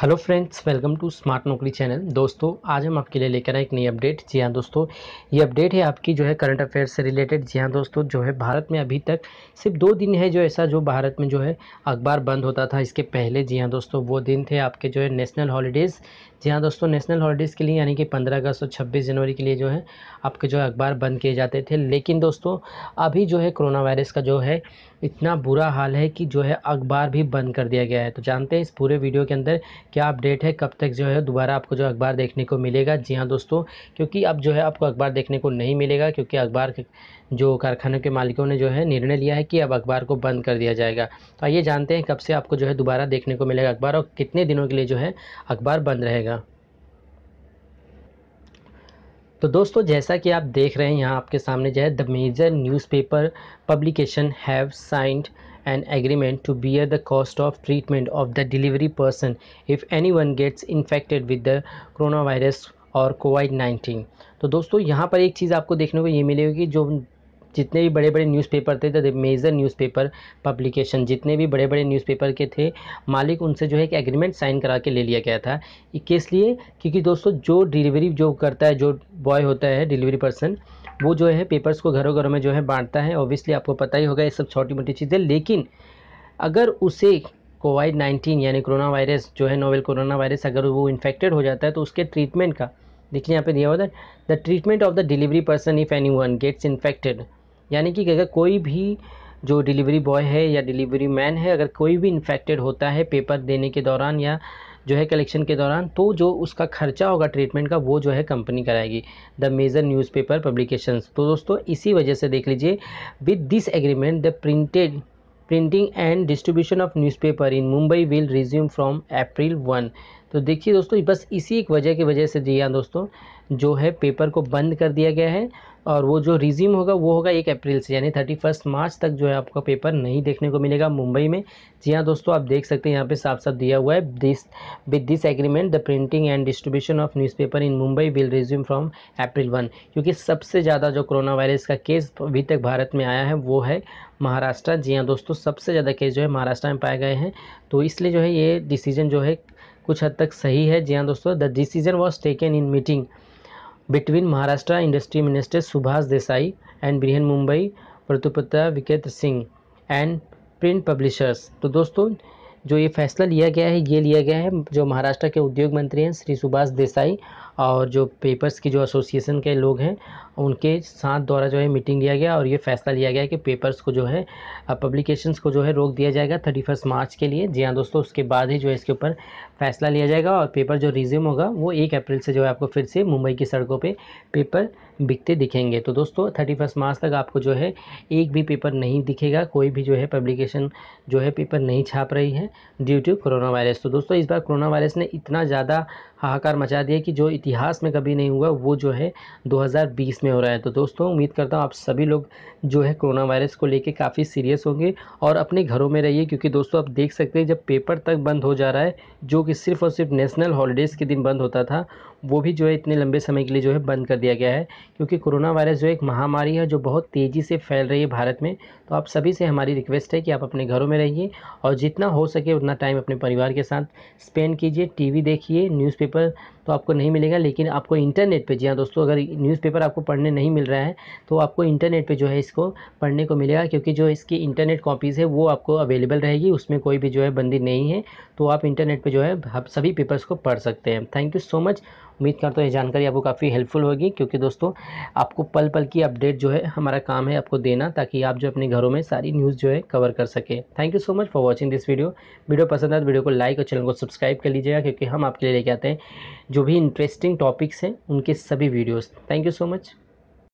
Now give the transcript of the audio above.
hello friends welcome to smart Naukri channel दोस्तों आज हम आपके लिए लेकर आए एक नई अपडेट जी हाँ दोस्तों ये अपडेट है आपकी जो है करंट अफेयर से रिलेटेड जी हाँ दोस्तों जो है भारत में अभी तक सिर्फ दो दिन है जो ऐसा जो भारत में जो है अखबार बंद होता था इसके पहले जी हाँ दोस्तों वो दिन थे आपके जो है नेशनल हॉलीडेज़ जी हाँ दोस्तों नेशनल हॉलीडेज़ के लिए यानी कि पंद्रह अगस्त और छब्बीस जनवरी के लिए जो है आपके जो है अखबार बंद किए जाते थे लेकिन दोस्तों अभी जो है कोरोना वायरस का जो है इतना बुरा हाल है कि जो है अखबार भी बंद कर दिया गया है तो जानते हैं इस पूरे वीडियो के अंदर क्या अपडेट है कब तक जो है दोबारा आपको जो अखबार देखने को मिलेगा जी हाँ दोस्तों क्योंकि अब जो है आपको अखबार देखने को नहीं मिलेगा क्योंकि अखबार जो कारखानों के मालिकों ने जो है निर्णय लिया है कि अब अखबार को बंद कर दिया जाएगा तो आइए जानते हैं कब से आपको जो है दोबारा देखने को मिलेगा अखबार और कितने दिनों के लिए जो है अखबार बंद रहेगा तो दोस्तों जैसा कि आप देख रहे हैं यहाँ आपके सामने जो है the major newspaper publication have signed an agreement to bear the cost of treatment of the delivery person if anyone gets infected with the coronavirus और कोविड 19 तो दोस्तों यहाँ पर एक चीज़ आपको देखने को ये मिलेगी जो जितने भी बड़े बड़े न्यूज़पेपर थे द मेजर न्यूज़पेपर पब्लिकेशन जितने भी बड़े बड़े न्यूज़पेपर के थे मालिक उनसे जो है एक एग्रीमेंट साइन करा के ले लिया गया था किस लिए क्योंकि दोस्तों जो डिलीवरी जो करता है जो बॉय होता है डिलीवरी पर्सन वो जो है पेपर्स को घरों घरों में जो है बांटता है ऑब्वियसली आपको पता ही होगा ये सब छोटी मोटी चीज़ें लेकिन अगर उसे कोविड नाइन्टीन यानी कोरोना वायरस जो है नोवेल कोरोना वायरस अगर वो इन्फेक्टेड हो जाता है तो उसके ट्रीटमेंट का देखिए यहाँ पे दिया हुआ था the treatment of the delivery person if anyone gets infected यानी कि अगर कोई भी जो डिलीवरी बॉय है या डिलीवरी मैन है अगर कोई भी इन्फेक्टेड होता है पेपर देने के दौरान या जो है कलेक्शन के दौरान तो जो उसका खर्चा होगा ट्रीटमेंट का वो जो है कंपनी कराएगी द मेजर न्यूज़पेपर पब्लिकेशंस तो दोस्तों इसी वजह से देख लीजिए with this agreement the printed printing and distribution of newspaper in Mumbai will resume from April one तो देखिए दोस्तों बस इसी एक वजह की वजह से जी हाँ दोस्तों जो है पेपर को बंद कर दिया गया है और वो जो रिज्यूम होगा वो होगा एक अप्रैल से यानी थर्टी फर्स्ट मार्च तक जो है आपका पेपर नहीं देखने को मिलेगा मुंबई में जी हाँ दोस्तों आप देख सकते हैं यहाँ पे साफ साफ दिया हुआ है this with this agreement the printing and distribution of newspaper in Mumbai will resume from April one क्योंकि सबसे ज़्यादा जो कोरोना वायरस का केस अभी तक भारत में आया है वो है महाराष्ट्र जी हाँ दोस्तों सबसे ज़्यादा केस जो है महाराष्ट्र में पाए गए हैं तो इसलिए जो है ये डिसीजन जो है कुछ हद तक सही है जी हाँ दोस्तों the decision was taken in meeting between Maharashtra industry minister Subhash Desai and Brihan Mumbai प्रतुपता विकेत सिंह एंड प्रिंट पब्लिशर्स तो दोस्तों जो ये फैसला लिया गया है ये लिया गया है जो महाराष्ट्र के उद्योग मंत्री हैं श्री सुभाष देसाई और जो पेपर्स की जो एसोसिएसन के लोग हैं उनके साथ द्वारा जो है मीटिंग लिया गया और ये फैसला लिया गया कि पेपर्स को जो है पब्लिकेशंस को जो है रोक दिया जाएगा थर्टी फर्स्ट मार्च के लिए जी हाँ दोस्तों उसके बाद ही जो है इसके ऊपर फैसला लिया जाएगा और पेपर जो रिज्यूम होगा वो एक अप्रैल से जो है आपको फिर से मुंबई की सड़कों पर पेपर बिकते दिखेंगे तो दोस्तों थर्टी फर्स्ट मार्च तक आपको जो है एक भी पेपर नहीं दिखेगा कोई भी जो है पब्लिकेशन जो है पेपर नहीं छाप रही है ड्यू टू कोरोना वायरस तो दोस्तों इस बार कोरोना वायरस ने इतना ज़्यादा हाहाकार मचा दिया कि जो इतिहास में कभी नहीं हुआ वो जो है 2020 में हो रहा है तो दोस्तों उम्मीद करता हूँ आप सभी लोग जो है कोरोना वायरस को लेके काफ़ी सीरियस होंगे और अपने घरों में रहिए क्योंकि दोस्तों आप देख सकते हैं जब पेपर तक बंद हो जा रहा है जो कि सिर्फ और सिर्फ नेशनल हॉलीडेज़ के दिन बंद होता था वो भी जो है इतने लंबे समय के लिए जो है बंद कर दिया गया है क्योंकि कोरोना वायरस जो एक महामारी है जो बहुत तेज़ी से फैल रही है भारत में तो आप सभी से हमारी रिक्वेस्ट है कि आप अपने घरों में रहिए और जितना हो सके उतना टाइम अपने परिवार के साथ स्पेंड कीजिए टीवी देखिए न्यूज़पेपर तो आपको नहीं मिलेगा लेकिन आपको इंटरनेट पे जी हाँ दोस्तों अगर न्यूज़पेपर आपको पढ़ने नहीं मिल रहा है तो आपको इंटरनेट पे जो है इसको पढ़ने को मिलेगा क्योंकि जो इसकी इंटरनेट कॉपीज़ है वो आपको अवेलेबल रहेगी उसमें कोई भी जो है बंदी नहीं है तो आप इंटरनेट पर जो है आप सभी पेपर्स को पढ़ सकते हैं थैंक यू सो मच उम्मीद करता हूँ ये जानकारी आपको काफ़ी हेल्पफुल होगी क्योंकि दोस्तों आपको पल पल की अपडेट जो है हमारा काम है आपको देना ताकि आप जो अपने घरों में सारी न्यूज़ जो है कवर कर सके thank you so much for watching this video video पसंद आए तो वीडियो को लाइक और चैनल को सब्सक्राइब कर लीजिएगा क्योंकि हम आपके लिए लेके आते हैं जो भी इंटरेस्टिंग टॉपिक्स हैं उनके सभी videos thank you so much